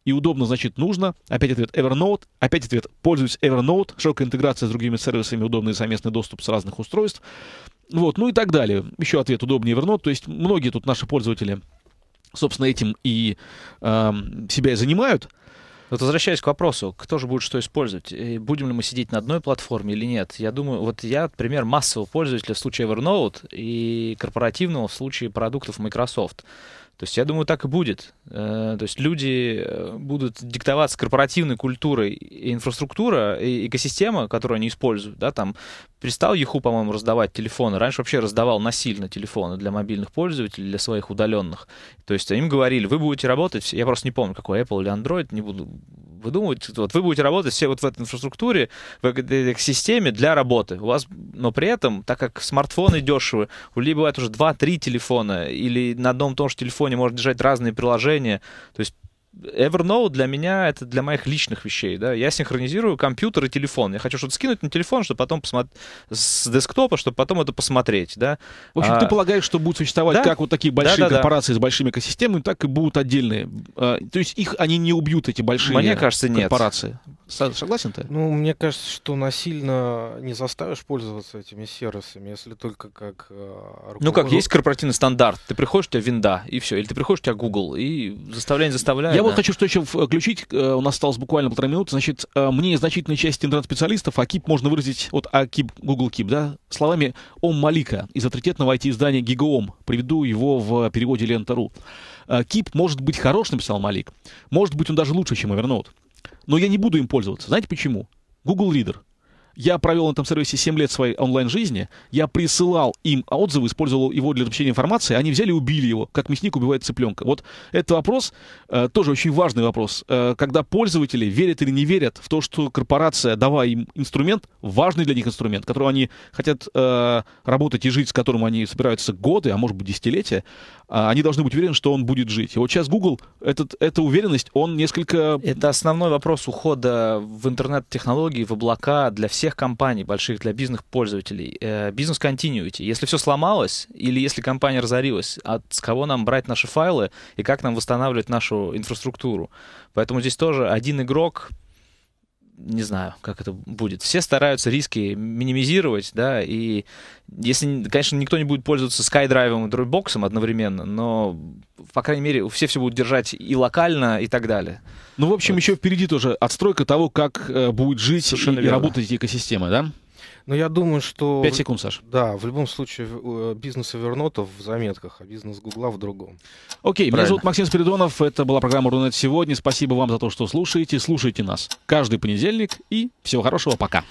и удобно, значит, нужно. Опять ответ Evernote. Опять ответ пользуюсь Evernote. Широкая интеграция с другими сервисами, удобный совместный доступ с разных устройств. Вот, ну и так далее. Еще ответ удобнее Evernote. То есть многие тут наши пользователи, собственно, этим и э, себя и занимают. Вот возвращаясь к вопросу, кто же будет что использовать, и э, будем ли мы сидеть на одной платформе или нет, я думаю, вот я пример массового пользователя в случае Evernote и корпоративного в случае продуктов Microsoft. То есть я думаю, так и будет. Э, то есть люди э, будут диктоваться корпоративной культурой и инфраструктура, и экосистема, которую они используют, да, там перестал Яху, по-моему, раздавать телефоны. Раньше вообще раздавал насильно телефоны для мобильных пользователей, для своих удаленных. То есть им говорили, вы будете работать, я просто не помню, какой Apple или Android, не буду Вы думаете, вот вы будете работать все вот в этой инфраструктуре, в этой системе для работы. У вас, но при этом, так как смартфоны дешевые, у людей бывает уже 2-3 телефона, или на одном том же телефоне телефоне может держать разные приложения. То есть Evernote для меня это для моих личных вещей, да. Я синхронизирую компьютер и телефон. Я хочу что-то скинуть на телефон, чтобы потом посмотреть с десктопа, чтобы потом это посмотреть, да. В общем, а... ты полагаешь, что будут существовать да? как вот такие большие да, да, корпорации да. с большими экосистемами, так и будут отдельные. А, то есть их они не убьют эти большие. Мне кажется, корпорации. Согласен ты? Ну, мне кажется, что насильно не заставишь пользоваться этими сервисами, если только как. Э, ну как есть корпоративный стандарт. Ты приходишь, у тебя винда и все, или ты приходишь, у тебя Google и заставляй, не заставляй. Я вот хочу что еще э, включить. Э, у нас осталось буквально полтора минуты. Значит, э, мне значительная часть интернет-специалистов АКИП можно выразить, вот АКИП, Google КИП, да, словами Ом Малика из авторитетного IT-издания Гигаом. Приведу его в переводе Лента.ру. КИП может быть хорош, написал Малик. Может быть, он даже лучше, чем Evernote. Но я не буду им пользоваться. Знаете почему? Google Reader — я провел на этом сервисе 7 лет своей онлайн-жизни. Я присылал им отзывы, использовал его для общения информации. Они взяли и убили его, как мясник убивает цыпленка. Вот этот вопрос, э, тоже очень важный вопрос. Э, когда пользователи верят или не верят в то, что корпорация, давая им инструмент, важный для них инструмент, которым они хотят э, работать и жить, с которым они собираются годы, а может быть десятилетия, э, они должны быть уверены, что он будет жить. И вот сейчас Google, этот, эта уверенность, он несколько... Это основной вопрос ухода в интернет-технологии, в облака для всех всех компаний больших, для бизнес-пользователей, э, бизнес-континьюити. Если все сломалось или если компания разорилась, от с кого нам брать наши файлы и как нам восстанавливать нашу инфраструктуру? Поэтому здесь тоже один игрок не знаю, как это будет. Все стараются риски минимизировать, да, и если, конечно, никто не будет пользоваться SkyDrive и дропбоксом одновременно, но, по крайней мере, все все будут держать и локально, и так далее. Ну, в общем, вот. еще впереди тоже отстройка того, как э, будет жить Совершенно и, и работать экосистема, да? Но я думаю, что... Пять секунд, Саш. Да, в любом случае э, бизнес Эвернота в заметках, а бизнес Гугла в другом. Окей, меня зовут Максим Спиридонов, это была программа «Рунет сегодня». Спасибо вам за то, что слушаете. Слушайте нас каждый понедельник и всего хорошего, пока.